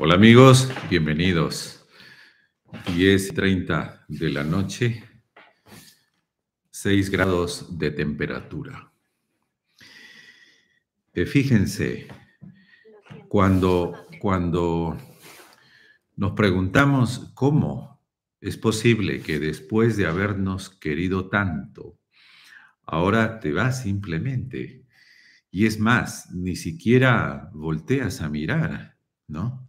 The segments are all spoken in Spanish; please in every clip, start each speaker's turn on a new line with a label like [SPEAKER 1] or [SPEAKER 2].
[SPEAKER 1] Hola amigos, bienvenidos. 10.30 de la noche, 6 grados de temperatura. Eh, fíjense, cuando, cuando nos preguntamos cómo es posible que después de habernos querido tanto, ahora te vas simplemente. Y es más, ni siquiera volteas a mirar, ¿no?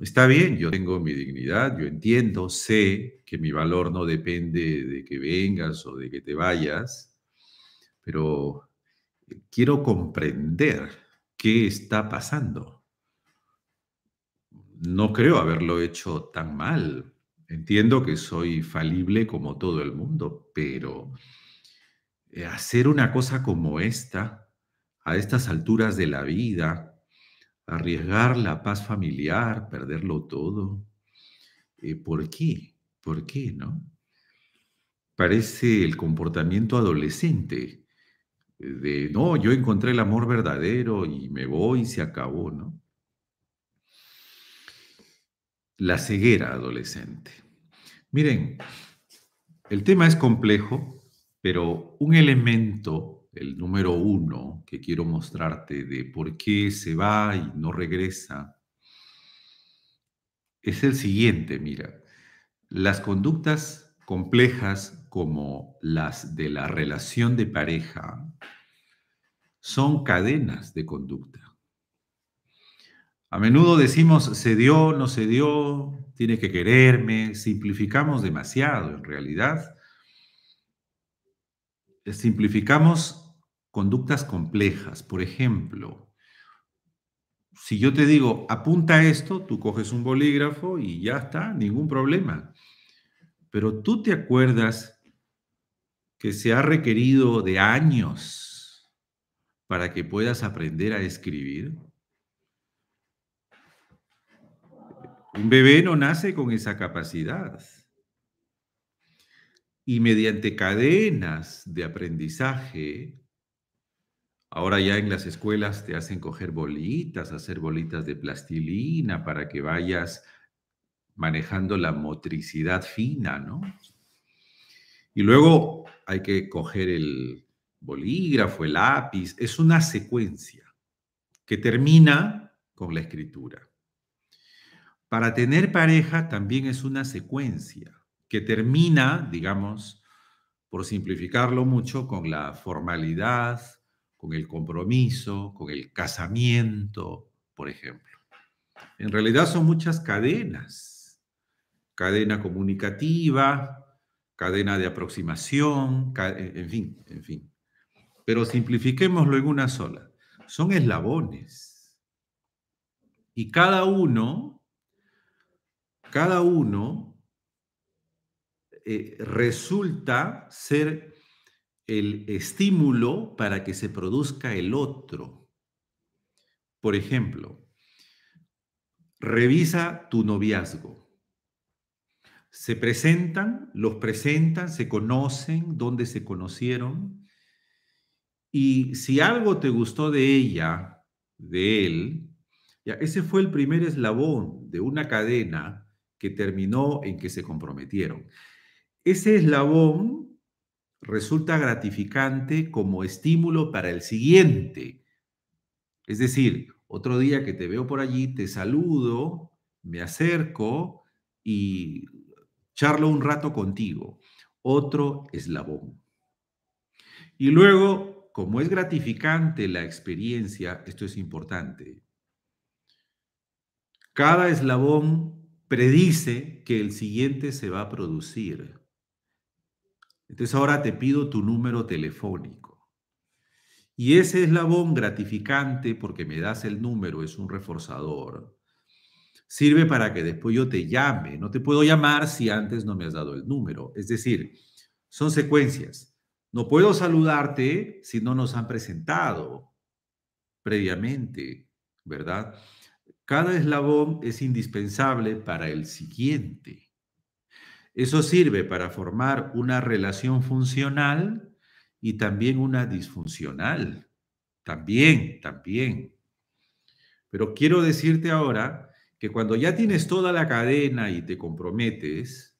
[SPEAKER 1] Está bien, yo tengo mi dignidad, yo entiendo, sé que mi valor no depende de que vengas o de que te vayas, pero quiero comprender qué está pasando. No creo haberlo hecho tan mal. Entiendo que soy falible como todo el mundo, pero eh, hacer una cosa como esta, a estas alturas de la vida, arriesgar la paz familiar, perderlo todo. Eh, ¿Por qué? ¿Por qué, no? Parece el comportamiento adolescente eh, de, no, yo encontré el amor verdadero y me voy y se acabó, ¿no? La ceguera adolescente. Miren, el tema es complejo, pero un elemento el número uno que quiero mostrarte de por qué se va y no regresa, es el siguiente, mira, las conductas complejas como las de la relación de pareja son cadenas de conducta. A menudo decimos, se dio, no se dio, tiene que quererme, simplificamos demasiado en realidad. Simplificamos conductas complejas. Por ejemplo, si yo te digo, apunta esto, tú coges un bolígrafo y ya está, ningún problema. Pero tú te acuerdas que se ha requerido de años para que puedas aprender a escribir. Un bebé no nace con esa capacidad. Y mediante cadenas de aprendizaje, Ahora ya en las escuelas te hacen coger bolitas, hacer bolitas de plastilina para que vayas manejando la motricidad fina, ¿no? Y luego hay que coger el bolígrafo, el lápiz, es una secuencia que termina con la escritura. Para tener pareja también es una secuencia que termina, digamos, por simplificarlo mucho, con la formalidad, con el compromiso, con el casamiento, por ejemplo. En realidad son muchas cadenas. Cadena comunicativa, cadena de aproximación, eh, en fin, en fin. Pero simplifiquémoslo en una sola. Son eslabones. Y cada uno, cada uno eh, resulta ser el estímulo para que se produzca el otro. Por ejemplo, revisa tu noviazgo. Se presentan, los presentan, se conocen, dónde se conocieron. Y si algo te gustó de ella, de él, ya, ese fue el primer eslabón de una cadena que terminó en que se comprometieron. Ese eslabón resulta gratificante como estímulo para el siguiente. Es decir, otro día que te veo por allí, te saludo, me acerco y charlo un rato contigo. Otro eslabón. Y luego, como es gratificante la experiencia, esto es importante. Cada eslabón predice que el siguiente se va a producir. Entonces ahora te pido tu número telefónico. Y ese eslabón gratificante, porque me das el número, es un reforzador, sirve para que después yo te llame. No te puedo llamar si antes no me has dado el número. Es decir, son secuencias. No puedo saludarte si no nos han presentado previamente, ¿verdad? Cada eslabón es indispensable para el siguiente. Eso sirve para formar una relación funcional y también una disfuncional. También, también. Pero quiero decirte ahora que cuando ya tienes toda la cadena y te comprometes,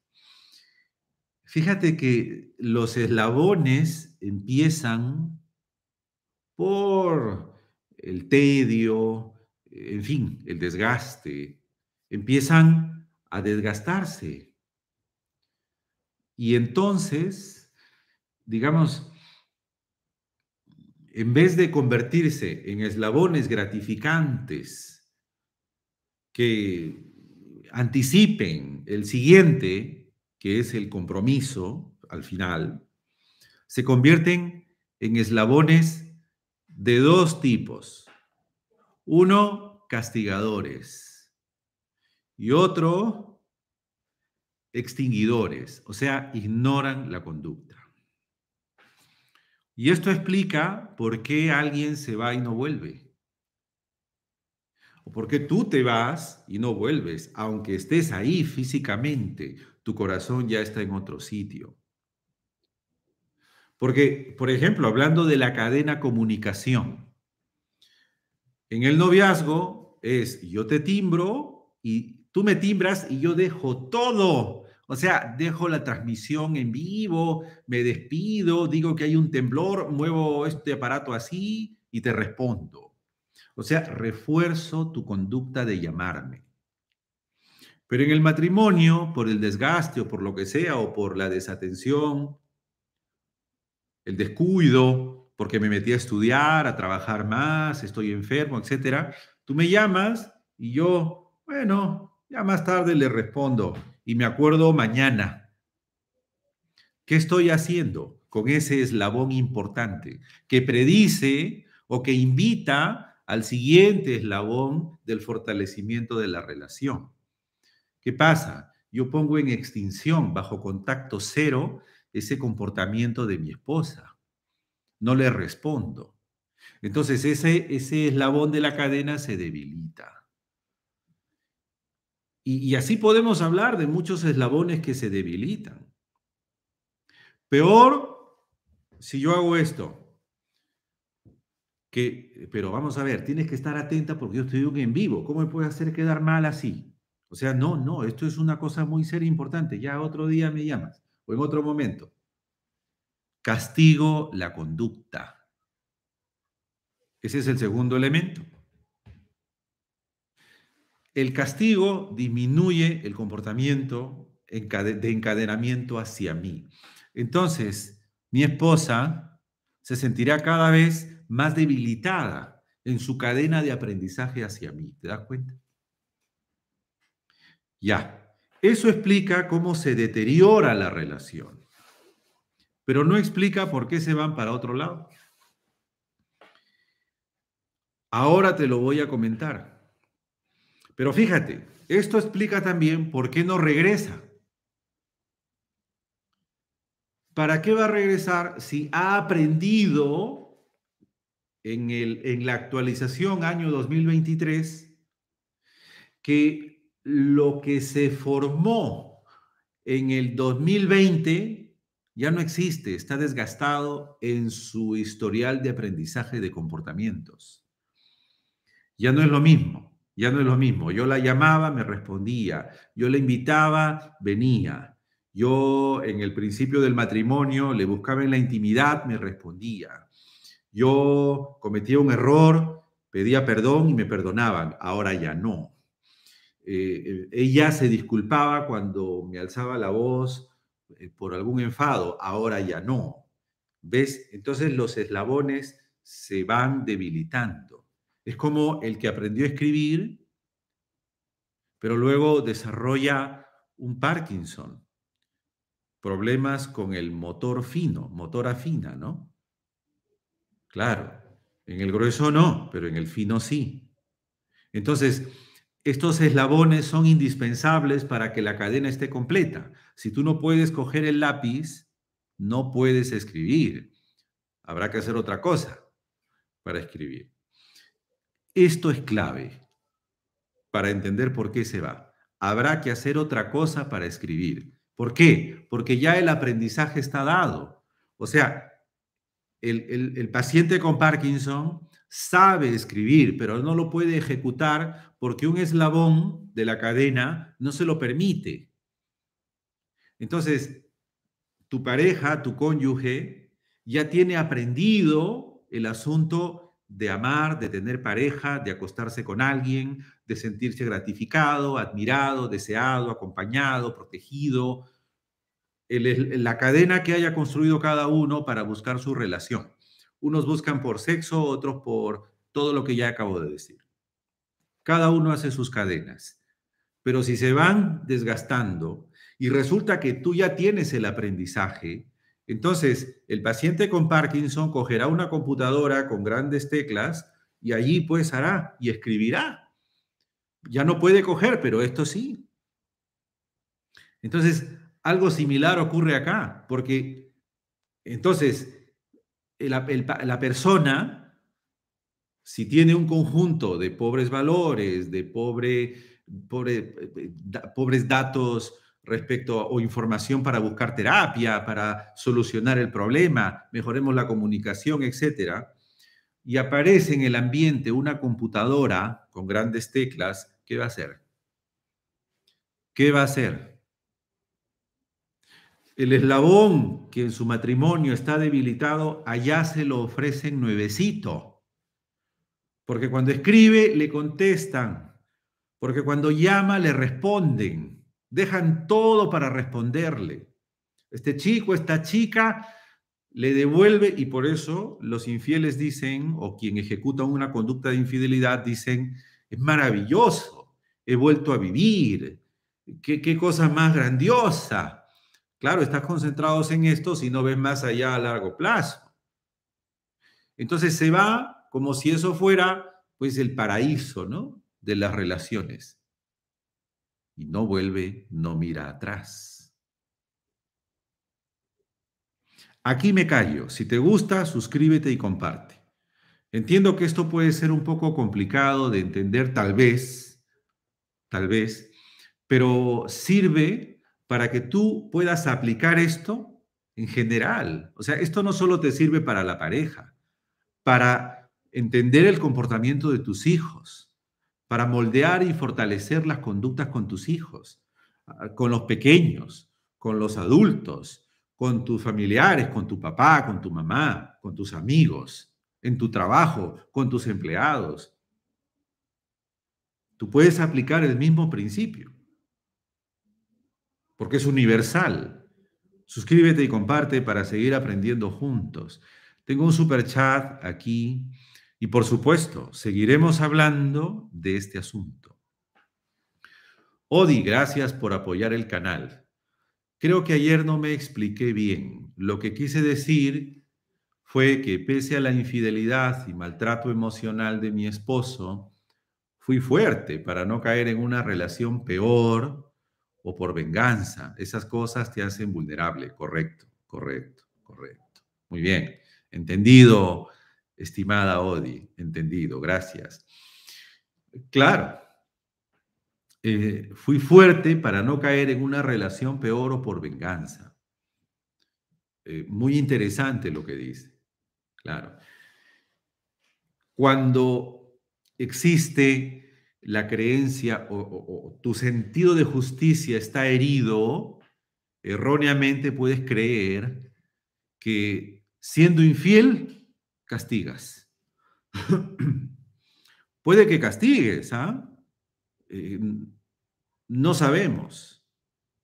[SPEAKER 1] fíjate que los eslabones empiezan por el tedio, en fin, el desgaste, empiezan a desgastarse. Y entonces, digamos, en vez de convertirse en eslabones gratificantes que anticipen el siguiente, que es el compromiso al final, se convierten en eslabones de dos tipos. Uno, castigadores. Y otro, extinguidores, o sea, ignoran la conducta. Y esto explica por qué alguien se va y no vuelve. O por qué tú te vas y no vuelves, aunque estés ahí físicamente, tu corazón ya está en otro sitio. Porque, por ejemplo, hablando de la cadena comunicación, en el noviazgo es yo te timbro y tú me timbras y yo dejo todo o sea, dejo la transmisión en vivo, me despido, digo que hay un temblor, muevo este aparato así y te respondo. O sea, refuerzo tu conducta de llamarme. Pero en el matrimonio, por el desgaste o por lo que sea, o por la desatención, el descuido, porque me metí a estudiar, a trabajar más, estoy enfermo, etc., tú me llamas y yo, bueno, ya más tarde le respondo y me acuerdo mañana, ¿qué estoy haciendo con ese eslabón importante que predice o que invita al siguiente eslabón del fortalecimiento de la relación? ¿Qué pasa? Yo pongo en extinción, bajo contacto cero, ese comportamiento de mi esposa. No le respondo. Entonces ese, ese eslabón de la cadena se debilita. Y, así podemos hablar de muchos eslabones que se debilitan. Peor si yo hago esto. Que, pero vamos a ver, tienes que estar atenta porque yo estoy en vivo. ¿Cómo me puede hacer quedar mal así? O sea, no, no, esto es una cosa muy seria e importante. Ya otro día me llamas o en otro momento. Castigo la conducta. Ese es el segundo elemento. El castigo disminuye el comportamiento de encadenamiento hacia mí. Entonces, mi esposa se sentirá cada vez más debilitada en su cadena de aprendizaje hacia mí. ¿Te das cuenta? Ya, eso explica cómo se deteriora la relación, pero no explica por qué se van para otro lado. Ahora te lo voy a comentar. Pero fíjate, esto explica también por qué no regresa. ¿Para qué va a regresar si ha aprendido en, el, en la actualización año 2023 que lo que se formó en el 2020 ya no existe, está desgastado en su historial de aprendizaje de comportamientos? Ya no es lo mismo. Ya no es lo mismo. Yo la llamaba, me respondía. Yo la invitaba, venía. Yo en el principio del matrimonio le buscaba en la intimidad, me respondía. Yo cometía un error, pedía perdón y me perdonaban. Ahora ya no. Eh, eh, ella se disculpaba cuando me alzaba la voz eh, por algún enfado. Ahora ya no. ¿Ves? Entonces los eslabones se van debilitando. Es como el que aprendió a escribir, pero luego desarrolla un Parkinson, problemas con el motor fino, motora fina, ¿no? Claro, en el grueso no, pero en el fino sí. Entonces, estos eslabones son indispensables para que la cadena esté completa. Si tú no puedes coger el lápiz, no puedes escribir. Habrá que hacer otra cosa para escribir. Esto es clave para entender por qué se va. Habrá que hacer otra cosa para escribir. ¿Por qué? Porque ya el aprendizaje está dado. O sea, el, paciente con Parkinson sabe escribir, pero no lo puede ejecutar porque un eslabón de la cadena no se lo permite. Entonces, tu pareja, tu cónyuge, ya tiene aprendido el asunto de amar, de tener pareja, de acostarse con alguien, de sentirse gratificado, admirado, deseado, acompañado, protegido. la cadena que haya construido cada uno para buscar su relación. Unos buscan por sexo, otros por todo lo que ya acabo de decir. Cada uno hace sus cadenas. Pero si se van desgastando y resulta que tú ya tienes el aprendizaje, entonces, el paciente con Parkinson cogerá una computadora con grandes teclas y allí pues hará y escribirá. Ya no puede coger, pero esto sí. Entonces, algo similar ocurre acá, porque entonces la persona, si tiene un conjunto de pobres valores, de pobre, eh, pobres datos, respecto o información para buscar terapia, para solucionar el problema, mejoremos la comunicación, etc. Y aparece en el ambiente una computadora con grandes teclas, ¿qué va a hacer? ¿Qué va a hacer? El eslabón que en su matrimonio está debilitado, allá se lo ofrecen nuevecito. Porque cuando escribe, le contestan. Porque cuando llama, le responden dejan todo para responderle. Este chico, esta chica, le devuelve y por eso los infieles dicen, o quien ejecuta una conducta de infidelidad, dicen, es maravilloso, he vuelto a vivir, qué, cosa más grandiosa. Claro, estás concentrados en esto si no ves más allá a largo plazo. Entonces se va como si eso fuera pues el paraíso, ¿no? De las relaciones y no vuelve, no mira atrás. Aquí me callo. Si te gusta, suscríbete y comparte. Entiendo que esto puede ser un poco complicado de entender, tal vez, tal vez, pero sirve para que tú puedas aplicar esto en general. O sea, esto no solo te sirve para la pareja, para entender el comportamiento de tus hijos, para moldear y fortalecer las conductas con tus hijos, ah, con los pequeños, con los adultos, con tus familiares, con tu papá, con tu mamá, con tus amigos, en tu trabajo, con tus empleados. Tú puedes aplicar el mismo principio, porque es universal. Suscríbete y comparte para seguir aprendiendo juntos. Tengo un super chat aquí y por supuesto, seguiremos hablando de este asunto. Odi, gracias por apoyar el canal. Creo que ayer no me expliqué bien. Lo que quise decir fue que pese a la infidelidad y maltrato emocional de mi esposo, fui fuerte para no caer en una relación peor o por venganza. Esas cosas te hacen vulnerable, correcto, correcto, correcto. Muy bien, entendido, estimada Odi, entendido, gracias. Claro, eh, fui fuerte para no caer en una relación peor o por venganza. Eh, muy interesante lo que dice, claro. Cuando existe la creencia o tu sentido de justicia está herido, erróneamente puedes creer que siendo infiel castigas. Puede que castigues, ¿ah? Eh, no sabemos,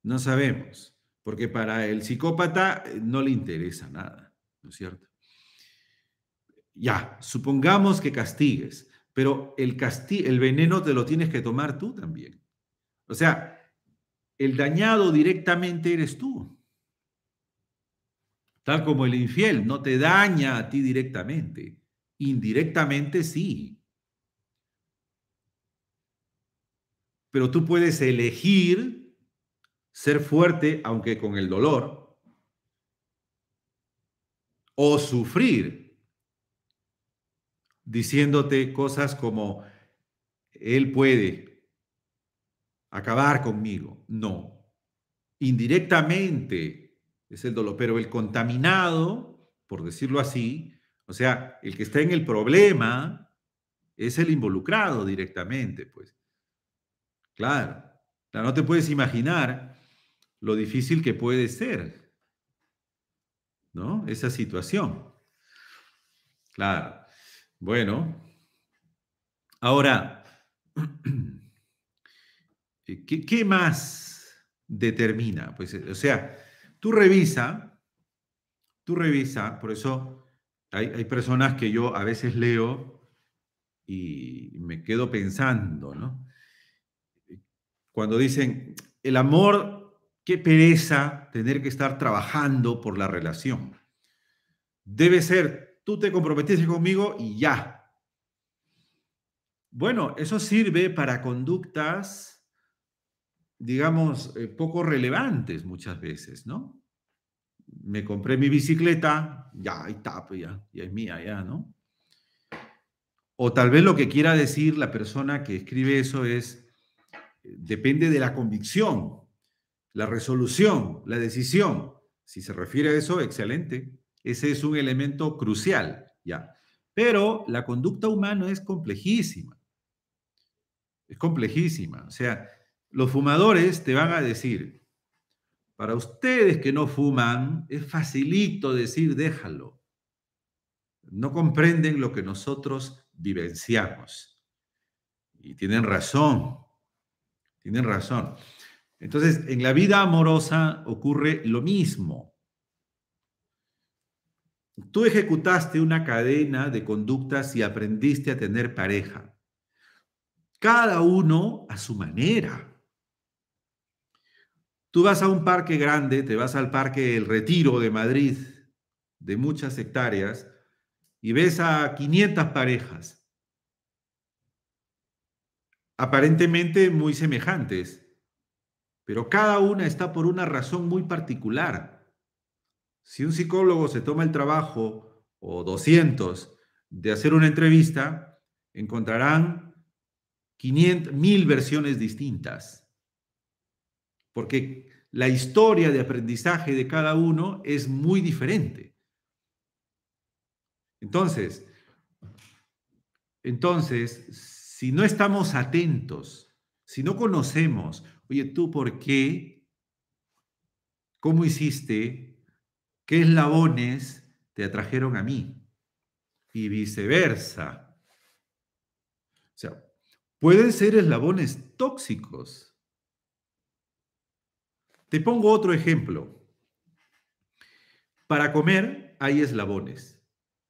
[SPEAKER 1] no sabemos, porque para el psicópata eh, no le interesa nada, ¿no es cierto? Ya, supongamos que castigues, pero el, casti el veneno te lo tienes que tomar tú también. O sea, el dañado directamente eres tú. Tal como el infiel no te daña a ti directamente, indirectamente sí. Pero tú puedes elegir ser fuerte aunque con el dolor o sufrir diciéndote cosas como él puede acabar conmigo. No. Indirectamente es el dolor, pero el contaminado, por decirlo así, o sea, el que está en el problema es el involucrado directamente, pues. Claro, no te puedes imaginar lo difícil que puede ser, ¿no? Esa situación. Claro. Bueno, ahora, ¿qué, qué más determina? Pues, o sea, Tú revisa, tú revisa, por eso hay, hay personas que yo a veces leo y me quedo pensando, ¿no? Cuando dicen, el amor, qué pereza tener que estar trabajando por la relación. Debe ser, tú te comprometiste conmigo y ya, bueno, eso sirve para conductas digamos, eh, poco relevantes muchas veces, ¿no? Me compré mi bicicleta, ya, ahí está, pues, ya, ya es mía, ya, ¿no? O tal vez lo que quiera decir la persona que escribe eso es, eh, depende de la convicción, la resolución, la decisión. Si se refiere a eso, excelente. Ese es un elemento crucial, ya. Pero la conducta humana es complejísima. Es complejísima. O sea, los fumadores te van a decir, para ustedes que no fuman, es facilito decir déjalo. No comprenden lo que nosotros vivenciamos. Y tienen razón, tienen razón. Entonces, en la vida amorosa ocurre lo mismo. Tú ejecutaste una cadena de conductas y aprendiste a tener pareja. Cada uno a su manera. Tú vas a un parque grande, te vas al parque El Retiro de Madrid, de muchas hectáreas, y ves a 500 parejas, aparentemente muy semejantes, pero cada una está por una razón muy particular. Si un psicólogo se toma el trabajo, o 200, de hacer una entrevista, encontrarán 500, mil versiones distintas porque la historia de aprendizaje de cada uno es muy diferente. Entonces, entonces, si no estamos atentos, si no conocemos, oye, tú por qué, cómo hiciste, qué eslabones te atrajeron a mí y viceversa. O sea, pueden ser eslabones tóxicos te pongo otro ejemplo. Para comer hay eslabones.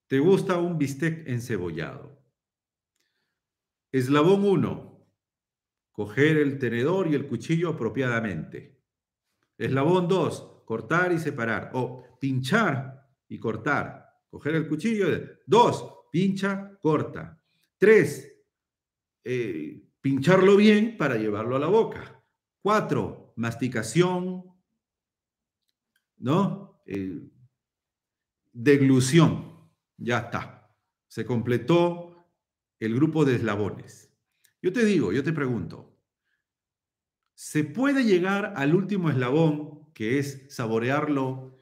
[SPEAKER 1] ¿Te gusta un bistec encebollado? Eslabón 1. Coger el tenedor y el cuchillo apropiadamente. Eslabón 2. Cortar y separar. O pinchar y cortar. Coger el cuchillo. Dos. Pincha, corta. 3. Eh, pincharlo bien para llevarlo a la boca. 4 masticación, ¿no? Eh, deglución. Ya está. Se completó el grupo de eslabones. Yo te digo, yo te pregunto, ¿se puede llegar al último eslabón, que es saborearlo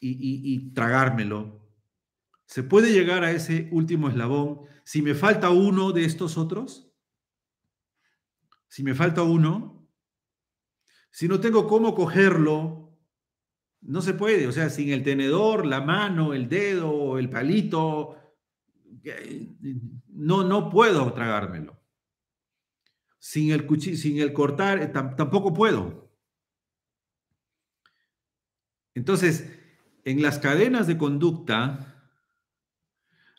[SPEAKER 1] y tragármelo? ¿Se puede llegar a ese último eslabón si me falta uno de estos otros? Si me falta uno, si no tengo cómo cogerlo, no se puede. O sea, sin el tenedor, la mano, el dedo, el palito, eh, no, no puedo tragármelo. Sin el, cuchillo, sin el cortar, eh, tampoco puedo. Entonces, en las cadenas de conducta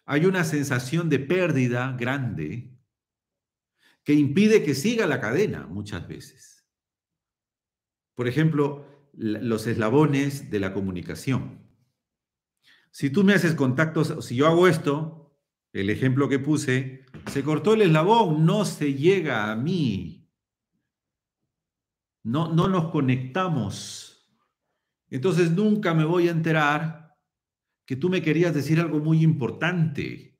[SPEAKER 1] hay una sensación de pérdida grande que impide que siga la cadena muchas veces. Por ejemplo, los eslabones de la comunicación. Si tú me haces contactos, si yo hago esto, el ejemplo que puse, se cortó el eslabón, no se llega a mí. No, no nos conectamos. Entonces nunca me voy a enterar que tú me querías decir algo muy importante.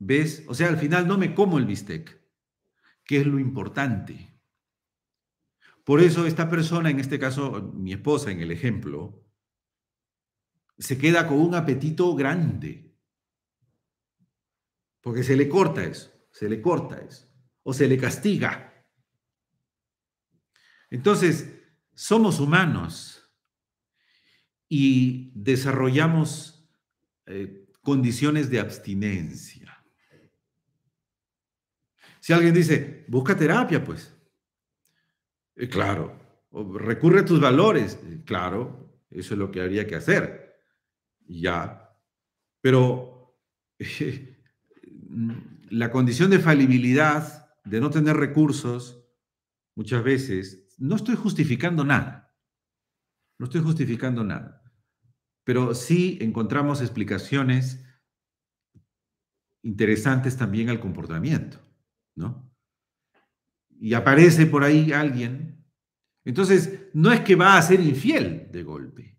[SPEAKER 1] ¿Ves? O sea, al final no me como el bistec, que es lo importante. Por eso esta persona, en este caso mi esposa en el ejemplo, se queda con un apetito grande, porque se le corta eso, se le corta eso, o se le castiga. Entonces, somos humanos y desarrollamos eh, condiciones de abstinencia. Si alguien dice, busca terapia, pues eh, claro. recurre a tus valores. Eh, claro, eso es lo que habría que hacer. Ya. Pero la condición de falibilidad, de no tener recursos, muchas veces, no estoy justificando nada. No estoy justificando nada. Pero sí encontramos explicaciones interesantes también al comportamiento, ¿no? y aparece por ahí alguien, entonces no es que va a ser infiel de golpe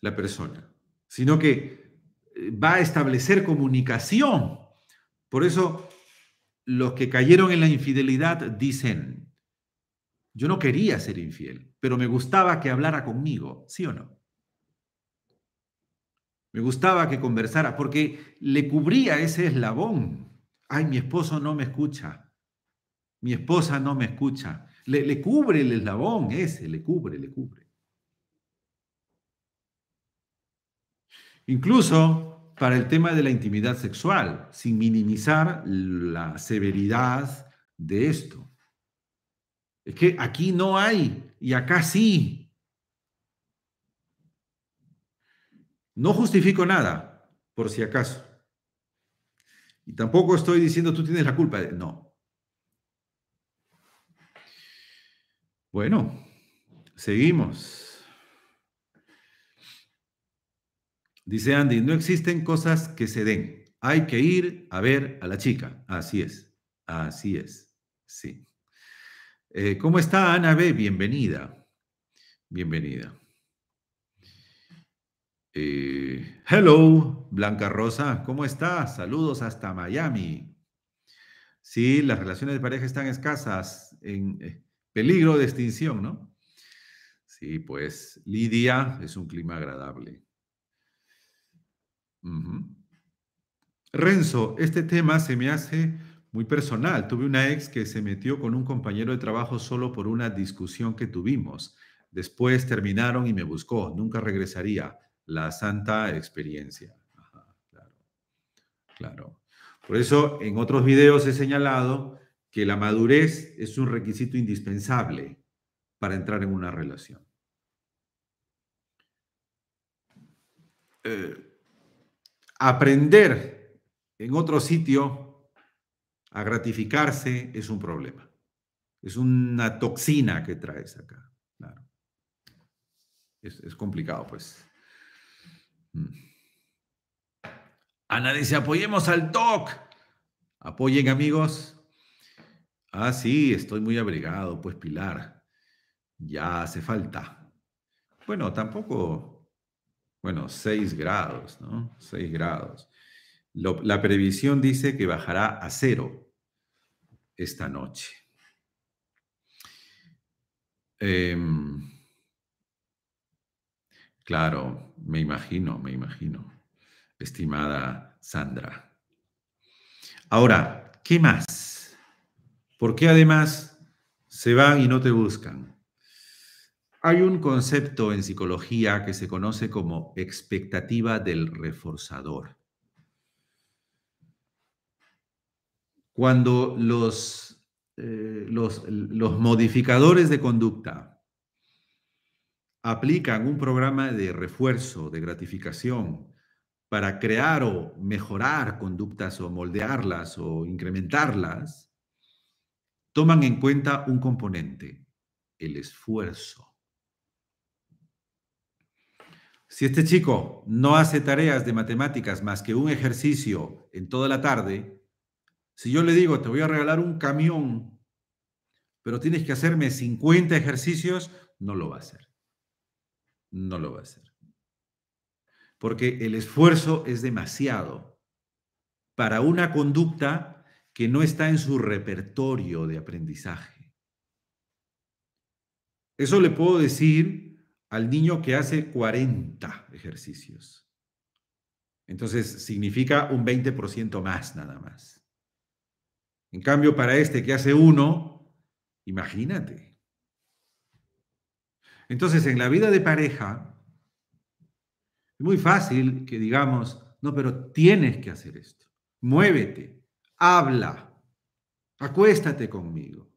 [SPEAKER 1] la persona, sino que eh, va a establecer comunicación. Por eso los que cayeron en la infidelidad dicen, yo no quería ser infiel, pero me gustaba que hablara conmigo, ¿sí o no? Me gustaba que conversara porque le cubría ese eslabón. Ay, mi esposo no me escucha. Mi esposa no me escucha. Le, le cubre el eslabón ese, le cubre, le cubre. Incluso para el tema de la intimidad sexual, sin minimizar la severidad de esto. Es que aquí no hay y acá sí. No justifico nada, por si acaso. Y tampoco estoy diciendo tú tienes la culpa. No. Bueno, seguimos. Dice Andy, no existen cosas que se den. Hay que ir a ver a la chica. Así es, así es, sí. Eh, ¿Cómo está Ana B? Bienvenida, bienvenida. Eh, hello, Blanca Rosa, ¿cómo está? Saludos hasta Miami. Sí, las relaciones de pareja están escasas. En, eh, Peligro de extinción, ¿no? Sí, pues Lidia es un clima agradable. Renzo, este tema se me hace muy personal. Tuve una ex que se metió con un compañero de trabajo solo por una discusión que tuvimos. Después terminaron y me buscó. Nunca regresaría. La santa experiencia. claro, claro. Por eso en otros videos he señalado que la madurez es un requisito indispensable para entrar en una relación. Eh, aprender en otro sitio a gratificarse es un problema. Es una toxina que traes acá. Es, es complicado, pues. Mm. Ana dice, apoyemos al TOC. Apoyen, amigos. Ah, sí, estoy muy abrigado, pues Pilar, ya hace falta. Bueno, tampoco, bueno, seis grados, ¿no? 6 grados. la previsión dice que bajará a cero esta noche. Em, claro, me imagino, me imagino, estimada Sandra. Ahora, ¿qué más? ¿Por qué además se van y no te buscan? Hay un concepto en psicología que se conoce como expectativa del reforzador. Cuando los, eh, los modificadores de conducta aplican un programa de refuerzo, de gratificación, para crear o mejorar conductas o moldearlas o incrementarlas, toman en cuenta un componente, el esfuerzo. Si este chico no hace tareas de matemáticas más que un ejercicio en toda la tarde, si yo le digo, te voy a regalar un camión, pero tienes que hacerme 50 ejercicios, no lo va a hacer. No lo va a hacer. Porque el esfuerzo es demasiado para una conducta que no está en su repertorio de aprendizaje. Eso le puedo decir al niño que hace 40 ejercicios. Entonces significa un 20% más nada más. En cambio, para este que hace uno, imagínate. Entonces, en la vida de pareja, es muy fácil que digamos, no, pero tienes que hacer esto, muévete, habla, acuéstate conmigo,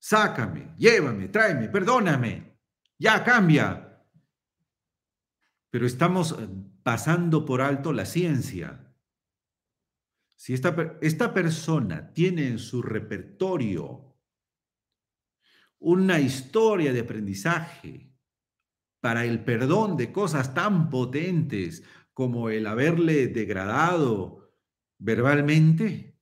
[SPEAKER 1] sácame, llévame, tráeme, perdóname, ya cambia. Pero estamos eh, pasando por alto la ciencia. Si esta, esta persona tiene en su repertorio una historia de aprendizaje, para el perdón de cosas tan potentes como el haberle degradado verbalmente?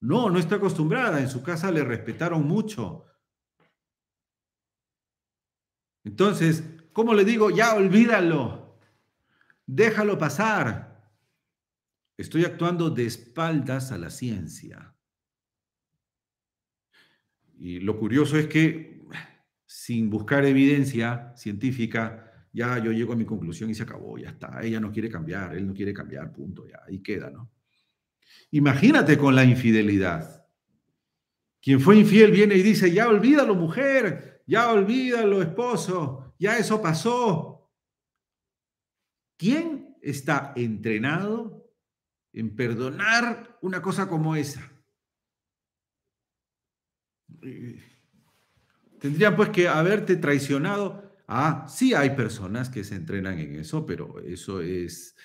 [SPEAKER 1] No, no está acostumbrada. En su casa le respetaron mucho. Entonces, ¿cómo le digo? Ya olvídalo. Déjalo pasar. Estoy actuando de espaldas a la ciencia. Y lo curioso es que, sin buscar evidencia científica, ya yo llego a mi conclusión y se acabó, ya está. Ella no quiere cambiar, él no quiere cambiar, punto, ya, ahí queda, ¿no? Imagínate con la infidelidad. Quien fue infiel viene y dice, ya olvídalo mujer, ya olvídalo esposo, ya eso pasó. ¿Quién está entrenado en perdonar una cosa como esa? Eh, tendría pues que haberte traicionado Ah, sí hay personas que se entrenan en eso, pero eso es,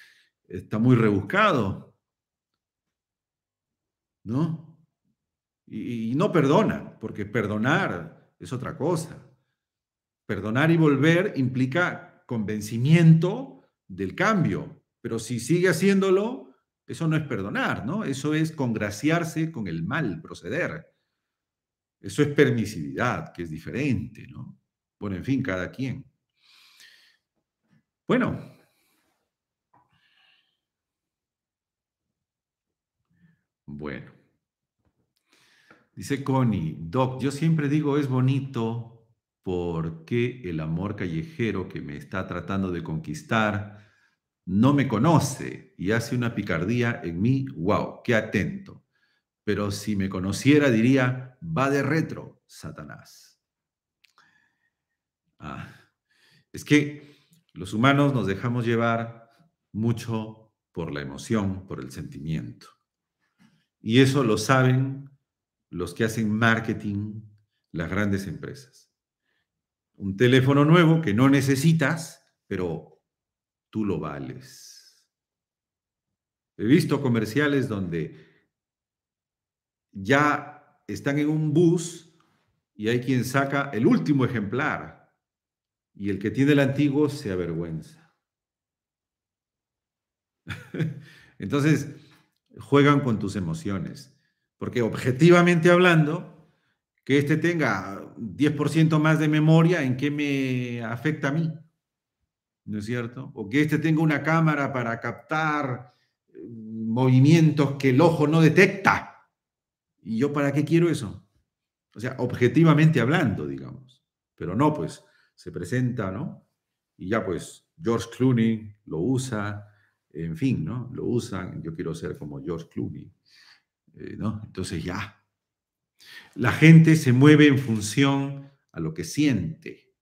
[SPEAKER 1] está muy rebuscado. ¿No? Y, no perdona, porque perdonar es otra cosa. Perdonar y volver implica convencimiento del cambio, pero si sigue haciéndolo, eso no es perdonar, ¿no? Eso es congraciarse con el mal proceder. Eso es permisividad, que es diferente, ¿no? Bueno, en fin, cada quien. Bueno. Bueno. Dice Connie, Doc, yo siempre digo es bonito porque el amor callejero que me está tratando de conquistar no me conoce y hace una picardía en mí, wow, qué atento. Pero si me conociera diría, va de retro, Satanás. Ah, es que los humanos nos dejamos llevar mucho por la emoción, por el sentimiento. Y eso lo saben los que hacen marketing, las grandes empresas. Un teléfono nuevo que no necesitas, pero tú lo vales. He visto comerciales donde ya están en un bus y hay quien saca el último ejemplar y el que tiene el antiguo se avergüenza. Entonces, juegan con tus emociones, porque objetivamente hablando, que este tenga 10% más de memoria, ¿en qué me afecta a mí? ¿No es cierto? O que este tenga una cámara para captar eh, movimientos que el ojo no detecta. ¿Y yo para qué quiero eso? O sea, objetivamente hablando, digamos. Pero no, pues, se presenta, ¿no? Y ya pues George Clooney lo usa, en fin, ¿no? Lo usan, yo quiero ser como George Clooney, eh, ¿no? Entonces ya. La gente se mueve en función a lo que siente.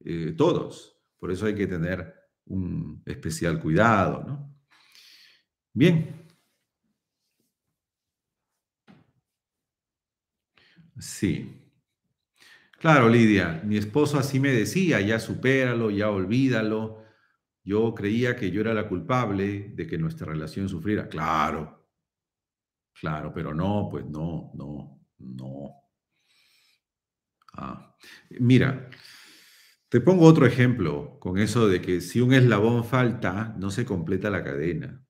[SPEAKER 1] Eh, todos. Por eso hay que tener un especial cuidado, ¿no? Bien. Sí. Claro, Lidia, mi esposo así me decía, ya supéralo, ya olvídalo. Yo creía que yo era la culpable de que nuestra relación sufriera. Claro, claro, pero no, pues no, no, no. Ah, mira, te pongo otro ejemplo con eso de que si un eslabón falta, no se completa la cadena.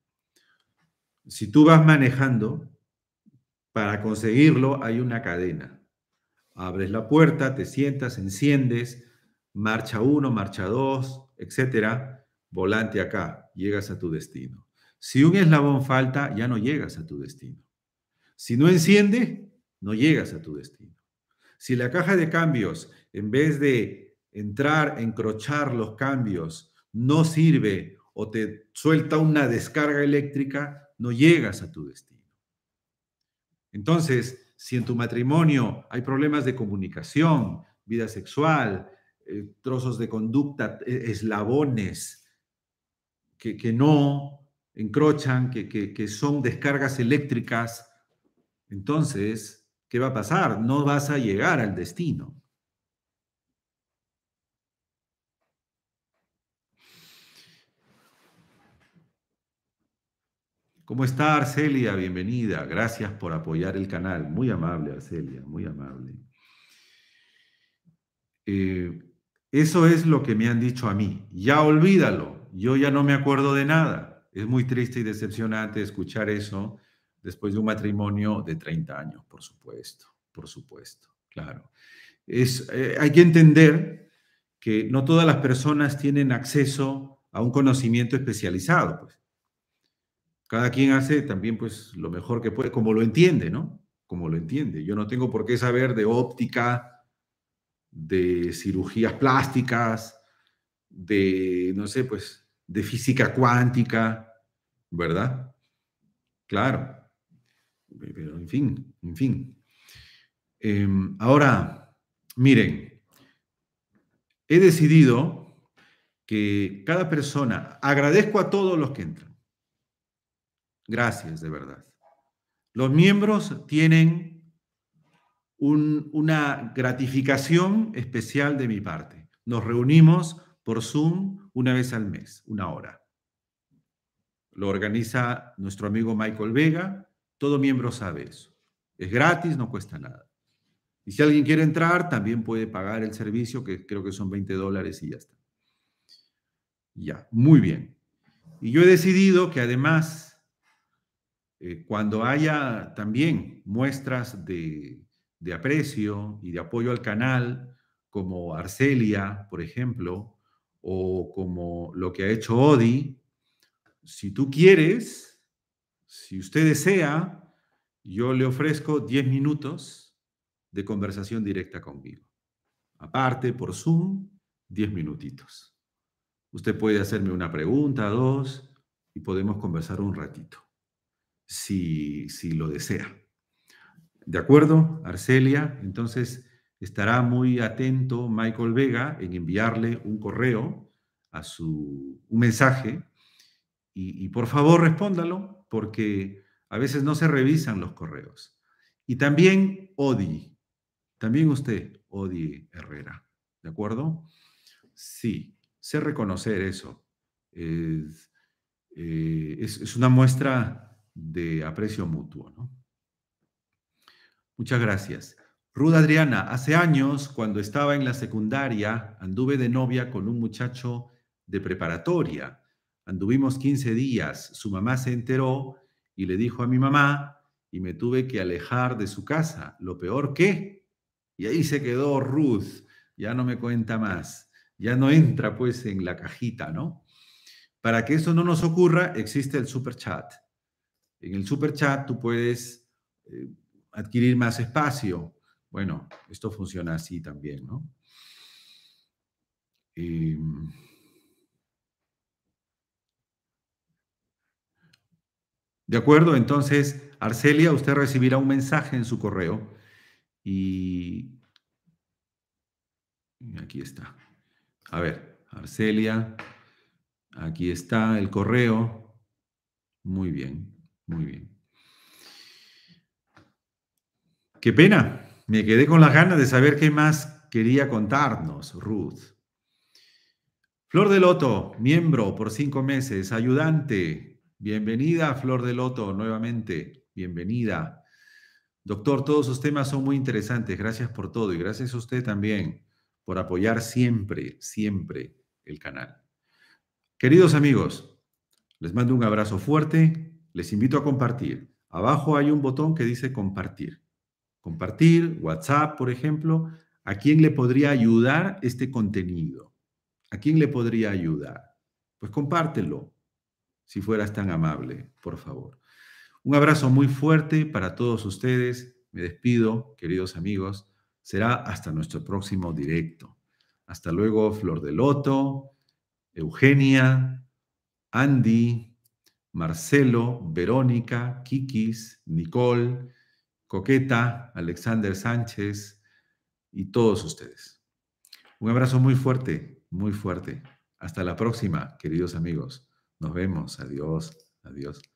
[SPEAKER 1] Si tú vas manejando, para conseguirlo hay una cadena. Abres la puerta, te sientas, enciendes, marcha 1, marcha 2, etcétera, volante acá, llegas a tu destino. Si un eslabón falta, ya no llegas a tu destino. Si no enciende, no llegas a tu destino. Si la caja de cambios, en vez de entrar, encrochar los cambios, no sirve o te suelta una descarga eléctrica, no llegas a tu destino. Entonces, si en tu matrimonio hay problemas de comunicación, vida sexual, eh, trozos de conducta, e, eslabones que, no encrochan, que son descargas eléctricas, entonces, ¿qué va a pasar? No vas a llegar al destino. ¿Cómo está Arcelia? Bienvenida. Gracias por apoyar el canal. Muy amable, Arcelia, muy amable. Eh, eso es lo que me han dicho a mí. Ya olvídalo. Yo ya no me acuerdo de nada. Es muy triste y decepcionante escuchar eso después de un matrimonio de 30 años, por supuesto, por supuesto, claro. Es, eh, hay que entender que no todas las personas tienen acceso a un conocimiento especializado. Pues cada quien hace también pues lo mejor que puede, como lo entiende, ¿no? Como lo entiende. Yo no tengo por qué saber de óptica, de cirugías plásticas, de, no sé, pues, de física cuántica, ¿verdad? Claro. Pero, en fin, en fin. Em, ahora, miren, he decidido que cada persona, agradezco a todos los que entran, Gracias, de verdad. Los miembros tienen una gratificación especial de mi parte. Nos reunimos por Zoom una vez al mes, una hora. Lo organiza nuestro amigo Michael Vega. Todo miembro sabe eso. Es gratis, no cuesta nada. Y si alguien quiere entrar, también puede pagar el servicio, que creo que son 20 dólares y ya está. Ya, muy bien. Y yo he decidido que además eh, cuando haya también muestras de, de, aprecio y de apoyo al canal, como Arcelia, por ejemplo, o como lo que ha hecho Odi, si tú quieres, si usted desea, yo le ofrezco 10 minutos de conversación directa conmigo. Aparte, por Zoom, 10 minutitos. Usted puede hacerme una pregunta, dos, y podemos conversar un ratito si, lo desea. ¿De acuerdo, Arcelia? Entonces estará muy atento Michael Vega en enviarle un correo a su un mensaje y, por favor respóndalo porque a veces no se revisan los correos. Y también Odi, también usted, Odi Herrera, ¿de acuerdo? Sí, sé reconocer eso. es eh, una muestra de aprecio mutuo. ¿no? Muchas gracias. Ruth Adriana, hace años, cuando estaba en la secundaria, anduve de novia con un muchacho de preparatoria. Anduvimos 15 días, su mamá se enteró y le dijo a mi mamá y me tuve que alejar de su casa. Lo peor que... Y ahí se quedó Ruth, ya no me cuenta más, ya no entra pues en la cajita, ¿no? Para que eso no nos ocurra, existe el super chat en el super chat tú puedes eh, adquirir más espacio. Bueno, esto funciona así también, ¿no? Em, de acuerdo, entonces, Arcelia, usted recibirá un mensaje en su correo y aquí está. A ver, Arcelia, aquí está el correo. Muy bien. Muy bien. Qué pena, me quedé con las ganas de saber qué más quería contarnos, Ruth. Flor de Loto, miembro por cinco meses, ayudante. Bienvenida, Flor de Loto, nuevamente. Bienvenida. Doctor, todos sus temas son muy interesantes. Gracias por todo y gracias a usted también por apoyar siempre, siempre el canal. Queridos amigos, les mando un abrazo fuerte les invito a compartir. Abajo hay un botón que dice compartir. Compartir, WhatsApp, por ejemplo. ¿A quién le podría ayudar este contenido? ¿A quién le podría ayudar? Pues compártelo, si fueras tan amable, por favor. Un abrazo muy fuerte para todos ustedes. Me despido, queridos amigos. Será hasta nuestro próximo directo. Hasta luego, Flor de Loto, Eugenia, Andy. Marcelo, Verónica, Kikis, Nicole, Coqueta, Alexander Sánchez y todos ustedes. Un abrazo muy fuerte, muy fuerte. Hasta la próxima, queridos amigos. Nos vemos. Adiós, adiós.